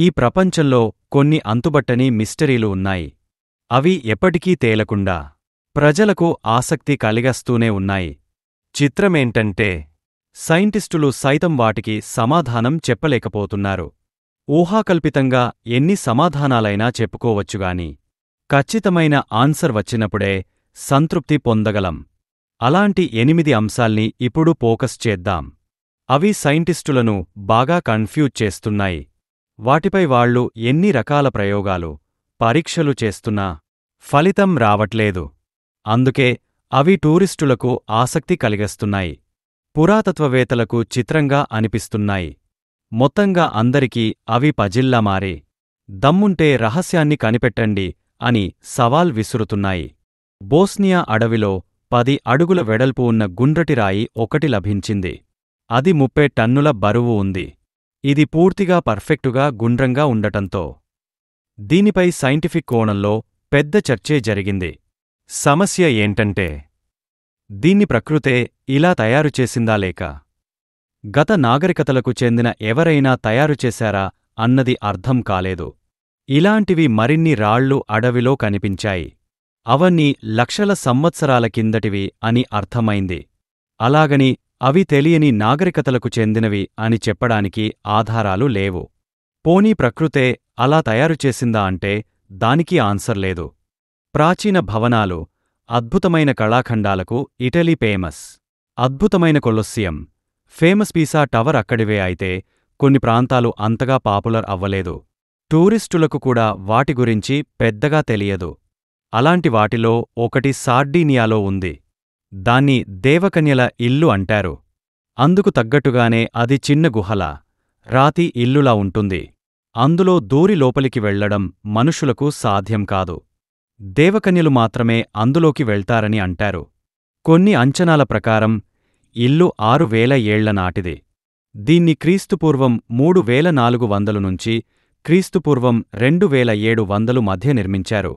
ఈ ప్రపంచంలో కొన్ని అంతుబట్టని మిస్టరీలు ఉన్నాయి అవి ఎప్పటికీ తేలకుండా ప్రజలకు ఆసక్తి కలిగస్తూనే ఉన్నాయి చిత్రమేంటంటే సైంటిస్టులు సైతం వాటికి సమాధానం చెప్పలేకపోతున్నారు ఊహాకల్పితంగా ఎన్ని సమాధానాలైనా చెప్పుకోవచ్చుగాని ఖచ్చితమైన ఆన్సర్ వచ్చినప్పుడే సంతృప్తి పొందగలం అలాంటి ఎనిమిది అంశాల్ని ఇప్పుడు ఫోకస్ చేద్దాం అవి సైంటిస్టులను బాగా కన్ఫ్యూజ్ చేస్తున్నాయి వాటిపై వాళ్లు ఎన్ని రకాల ప్రయోగాలు పరీక్షలు చేస్తున్నా ఫలితం రావట్లేదు అందుకే అవి టూరిస్టులకు ఆసక్తి కలిగస్తున్నాయి పురాతత్వవేత్తలకు చిత్రంగా అనిపిస్తున్నాయి మొత్తంగా అందరికీ అవి పజిల్లా మారి దమ్ముంటే రహస్యాన్ని కనిపెట్టండి అని సవాల్ విసురుతున్నాయి బోస్నియా అడవిలో పది అడుగుల వెడల్పు ఉన్న గుండ్రటిరాయి ఒకటి లభించింది అది ముప్పై టన్నుల బరువు ఉంది ఇది పూర్తిగా పర్ఫెక్టుగా గుండ్రంగా ఉండటంతో దీనిపై సైంటిఫిక్ కోణంలో పెద్ద చర్చే జరిగింది సమస్య ఏంటంటే దీన్ని ప్రకృతే ఇలా తయారుచేసిందా లేక గత నాగరికతలకు చెందిన ఎవరైనా తయారుచేశారా అన్నది అర్థం కాలేదు ఇలాంటివి మరిన్ని రాళ్లు అడవిలో కనిపించాయి అవన్నీ లక్షల సంవత్సరాల కిందటివి అని అర్థమైంది అలాగని అవి తెలియని నాగరికతలకు చెందినవి అని చెప్పడానికి ఆధారాలు లేవు పోనీ ప్రకృతే అలా తయారుచేసిందా అంటే దానికి ఆన్సర్ లేదు ప్రాచీన భవనాలు అద్భుతమైన కళాఖండాలకు ఇటలీ ఫేమస్ అద్భుతమైన కొలొస్సియం ఫేమస్ పీసా టవర్ అక్కడివే అయితే కొన్ని ప్రాంతాలు అంతగా పాపులర్ అవ్వలేదు టూరిస్టులకు కూడా వాటి గురించి పెద్దగా తెలియదు అలాంటి వాటిలో ఒకటి సార్డీనియాలో ఉంది దాన్ని దేవకన్యల ఇల్లు అంటారు అందుకు తగ్గట్టుగానే అది చిన్న గుహల రాతి ఇల్లులా ఉంటుంది అందులో దూరి లోపలికి వెళ్లడం మనుషులకు సాధ్యం కాదు దేవకన్యలు మాత్రమే అందులోకి వెళ్తారని అంటారు కొన్ని అంచనాల ప్రకారం ఇల్లు ఆరు వేల ఏళ్ల నాటిది దీన్ని క్రీస్తుపూర్వం మూడు వేల నాలుగు వందలు నుంచి క్రీస్తుపూర్వం రెండు వేల ఏడు వందలు మధ్య నిర్మించారు